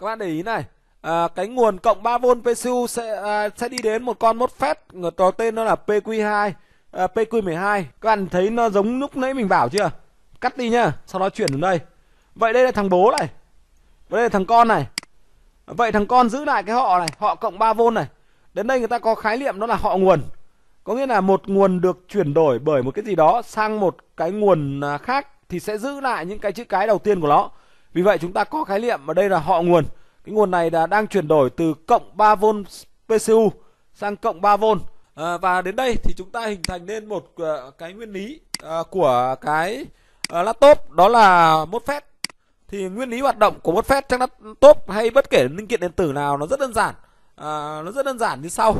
các bạn để ý này à, cái nguồn cộng 3V PCU sẽ à, sẽ đi đến một con MOSFET người có tên nó là PQ2 à, PQ12 các bạn thấy nó giống lúc nãy mình bảo chưa cắt đi nhá sau đó chuyển đến đây vậy đây là thằng bố này và đây là thằng con này vậy thằng con giữ lại cái họ này họ cộng 3V này đến đây người ta có khái niệm đó là họ nguồn có nghĩa là một nguồn được chuyển đổi bởi một cái gì đó sang một cái nguồn à, khác thì sẽ giữ lại những cái chữ cái đầu tiên của nó vì vậy chúng ta có khái niệm mà đây là họ nguồn. Cái nguồn này là đang chuyển đổi từ cộng 3V PCU sang cộng 3V. À, và đến đây thì chúng ta hình thành nên một uh, cái nguyên lý uh, của cái uh, laptop đó là mốt phép. Thì nguyên lý hoạt động của mốt phép trong laptop hay bất kể linh kiện điện tử nào nó rất đơn giản. À, nó rất đơn giản như sau.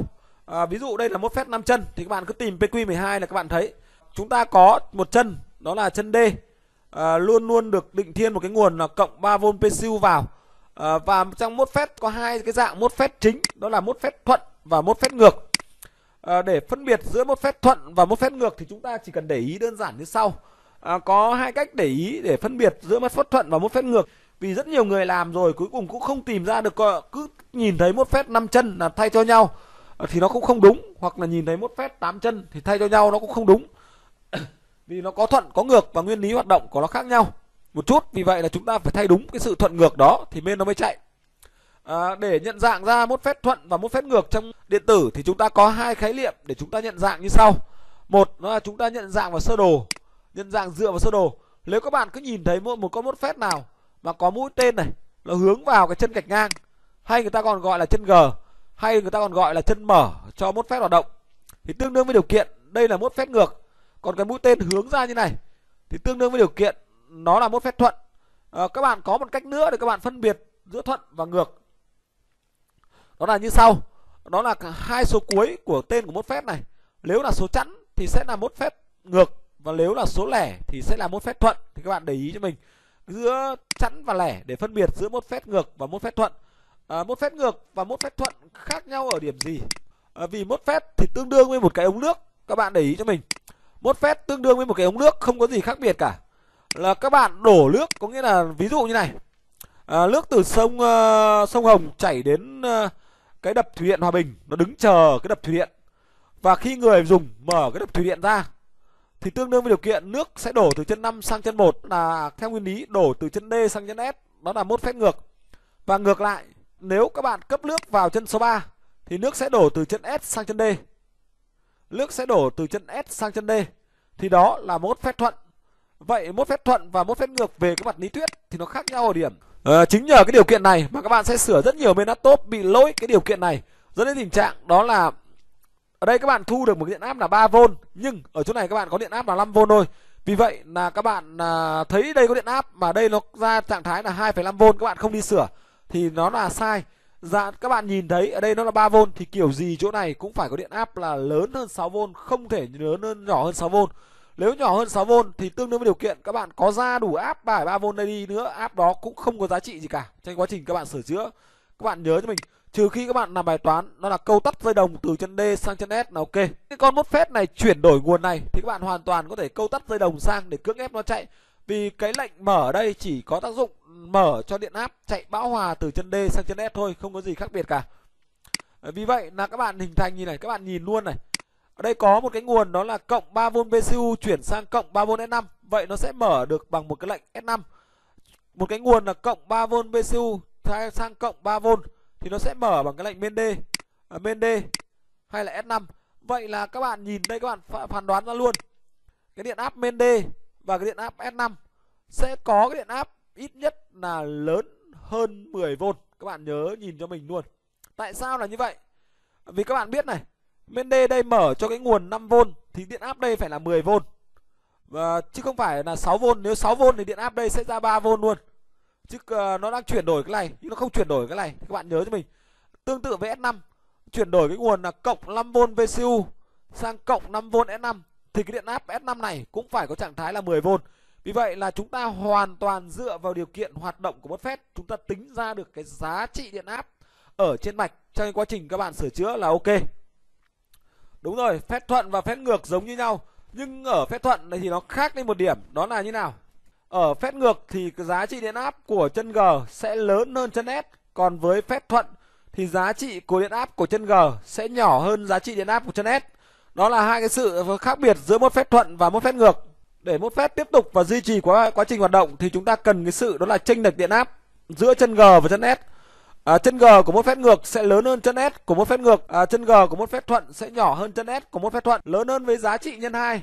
À, ví dụ đây là mốt phép 5 chân thì các bạn cứ tìm PQ12 là các bạn thấy. Chúng ta có một chân đó là chân D à, luôn luôn được định thiên một cái nguồn là cộng 3V PSU vào à, và trong mốt phép có hai cái dạng mốt phép chính đó là mốt phép thuận và mốt phép ngược à, để phân biệt giữa mốt phép thuận và mốt phép ngược thì chúng ta chỉ cần để ý đơn giản như sau à, có hai cách để ý để phân biệt giữa mốt phép thuận và mốt phép ngược vì rất nhiều người làm rồi cuối cùng cũng không tìm ra được cứ nhìn thấy mốt phép năm chân là thay cho nhau thì nó cũng không đúng hoặc là nhìn thấy mốt phép tám chân thì thay cho nhau nó cũng không đúng vì nó có thuận có ngược và nguyên lý hoạt động của nó khác nhau một chút vì vậy là chúng ta phải thay đúng cái sự thuận ngược đó thì bên nó mới chạy à, để nhận dạng ra một phép thuận và một phép ngược trong điện tử thì chúng ta có hai khái niệm để chúng ta nhận dạng như sau một nó là chúng ta nhận dạng vào sơ đồ nhận dạng dựa vào sơ đồ nếu các bạn cứ nhìn thấy một một con mốt phép nào mà có mũi tên này nó hướng vào cái chân gạch ngang hay người ta còn gọi là chân g hay người ta còn gọi là chân mở cho mốt phép hoạt động thì tương đương với điều kiện đây là mốt phép ngược còn cái mũi tên hướng ra như này thì tương đương với điều kiện nó là một phép thuận à, các bạn có một cách nữa để các bạn phân biệt giữa thuận và ngược đó là như sau đó là hai số cuối của tên của một phép này nếu là số chẵn thì sẽ là một phép ngược và nếu là số lẻ thì sẽ là một phép thuận thì các bạn để ý cho mình giữa chẵn và lẻ để phân biệt giữa một phép ngược và một phép thuận à, ờ, một phép ngược và một phép thuận khác nhau ở điểm gì à, vì một phép thì tương đương với một cái ống nước các bạn để ý cho mình 1 phép tương đương với một cái ống nước không có gì khác biệt cả là các bạn đổ nước có nghĩa là ví dụ như này à, nước từ sông uh, sông Hồng chảy đến uh, cái đập thủy điện Hòa Bình nó đứng chờ cái đập thủy điện và khi người dùng mở cái đập thủy điện ra thì tương đương với điều kiện nước sẽ đổ từ chân 5 sang chân 1 là theo nguyên lý đổ từ chân D sang chân S đó là mốt phép ngược và ngược lại nếu các bạn cấp nước vào chân số 3 thì nước sẽ đổ từ chân S sang chân D nước sẽ đổ từ chân S sang chân D. Thì đó là mốt phép thuận. Vậy mốt phép thuận và mốt phép ngược về cái mặt lý thuyết thì nó khác nhau ở điểm. À, chính nhờ cái điều kiện này mà các bạn sẽ sửa rất nhiều bên laptop bị lỗi cái điều kiện này. Dẫn đến tình trạng đó là ở đây các bạn thu được một điện áp là 3V nhưng ở chỗ này các bạn có điện áp là 5V thôi. Vì vậy là các bạn à, thấy đây có điện áp mà đây nó ra trạng thái là 2,5V các bạn không đi sửa thì nó là sai. Dạ các bạn nhìn thấy ở đây nó là 3V thì kiểu gì chỗ này cũng phải có điện áp là lớn hơn 6V, không thể lớn hơn nhỏ hơn 6V. Nếu nhỏ hơn 6V thì tương đương với điều kiện các bạn có ra đủ áp bài 3V đây đi nữa, áp đó cũng không có giá trị gì cả trong quá trình các bạn sửa chữa. Các bạn nhớ cho mình, trừ khi các bạn làm bài toán nó là câu tắt dây đồng từ chân D sang chân S là ok. Cái con mốt phép này chuyển đổi nguồn này thì các bạn hoàn toàn có thể câu tắt dây đồng sang để cưỡng ép nó chạy. Vì cái lệnh mở ở đây chỉ có tác dụng mở cho điện áp chạy bão hòa từ chân D sang chân S thôi không có gì khác biệt cả ờ, vì vậy là các bạn hình thành như này các bạn nhìn luôn này ở đây có một cái nguồn đó là cộng 3V bcu chuyển sang cộng 3V S5 vậy nó sẽ mở được bằng một cái lệnh S5 một cái nguồn là cộng 3V bcu sang cộng 3V thì nó sẽ mở bằng cái lệnh bên D ở ờ, bên D hay là S5 vậy là các bạn nhìn đây các bạn phán đoán ra luôn cái điện áp bên D và cái điện áp S5 sẽ có cái điện áp ít nhất là lớn hơn 10V các bạn nhớ nhìn cho mình luôn tại sao là như vậy vì các bạn biết này bên D đây mở cho cái nguồn 5V thì điện áp đây phải là 10V và chứ không phải là 6V nếu 6V thì điện áp đây sẽ ra 3V luôn chứ ờ, nó đang chuyển đổi cái này nhưng nó không chuyển đổi cái này các bạn nhớ cho mình tương tự với S5 chuyển đổi cái nguồn là cộng 5V VCU sang cộng 5V S5 thì cái điện áp S5 này cũng phải có trạng thái là 10V vì vậy là chúng ta hoàn toàn dựa vào điều kiện hoạt động của bớt phép chúng ta tính ra được cái giá trị điện áp ở trên mạch trong quá trình các bạn sửa chữa là ok. Đúng rồi, phép thuận và phép ngược giống như nhau, nhưng ở phép thuận này thì nó khác đi một điểm, đó là như nào? Ở phép ngược thì cái giá trị điện áp của chân G sẽ lớn hơn chân S, còn với phép thuận thì giá trị của điện áp của chân G sẽ nhỏ hơn giá trị điện áp của chân S. Đó là hai cái sự khác biệt giữa một phép thuận và một phép ngược. Để một phép tiếp tục và duy trì quá quá trình hoạt động thì chúng ta cần cái sự đó là chênh lệch điện áp giữa chân G và chân S. À, chân G của một phép ngược sẽ lớn hơn chân S của một phép ngược, à, chân G của một phép thuận sẽ nhỏ hơn chân S của một phép thuận, lớn hơn với giá trị nhân 2.